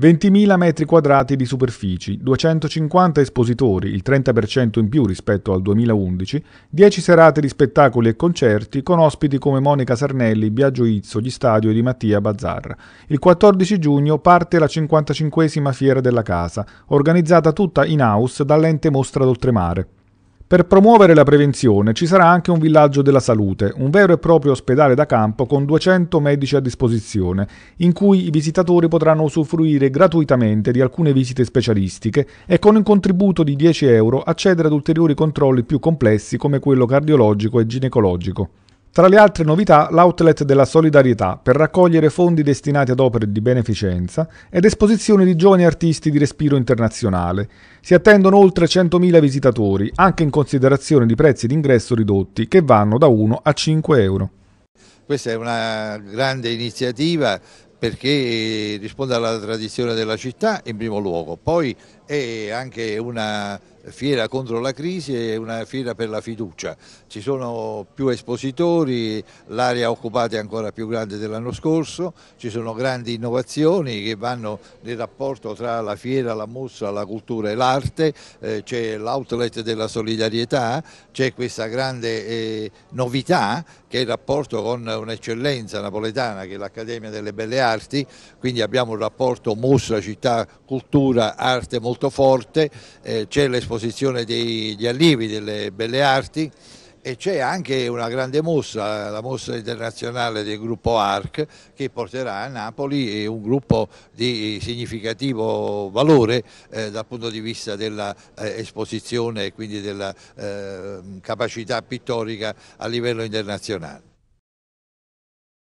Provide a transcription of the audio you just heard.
20.000 metri quadrati di superfici, 250 espositori, il 30% in più rispetto al 2011, 10 serate di spettacoli e concerti con ospiti come Monica Sarnelli, Biagio Izzo, Gli Stadio e di Mattia Bazzarra. Il 14 giugno parte la 55esima Fiera della Casa, organizzata tutta in house dall'ente Mostra d'Oltremare. Per promuovere la prevenzione ci sarà anche un villaggio della salute, un vero e proprio ospedale da campo con 200 medici a disposizione, in cui i visitatori potranno usufruire gratuitamente di alcune visite specialistiche e con un contributo di 10 euro accedere ad ulteriori controlli più complessi come quello cardiologico e ginecologico. Tra le altre novità, l'outlet della solidarietà per raccogliere fondi destinati ad opere di beneficenza ed esposizioni di giovani artisti di respiro internazionale. Si attendono oltre 100.000 visitatori, anche in considerazione di prezzi d'ingresso ridotti che vanno da 1 a 5 euro. Questa è una grande iniziativa perché risponde alla tradizione della città in primo luogo, poi è anche una fiera contro la crisi e una fiera per la fiducia. Ci sono più espositori, l'area occupata è ancora più grande dell'anno scorso, ci sono grandi innovazioni che vanno nel rapporto tra la fiera, la mostra, la cultura e l'arte, eh, c'è l'outlet della solidarietà, c'è questa grande eh, novità che è il rapporto con un'eccellenza napoletana che è l'Accademia delle Belle Arti, quindi abbiamo un rapporto mostra, città, cultura, arte molto forte, eh, c'è l'esposizione esposizione degli allievi delle belle arti e c'è anche una grande mossa, la mossa internazionale del gruppo ARC che porterà a Napoli un gruppo di significativo valore eh, dal punto di vista dell'esposizione eh, e quindi della eh, capacità pittorica a livello internazionale.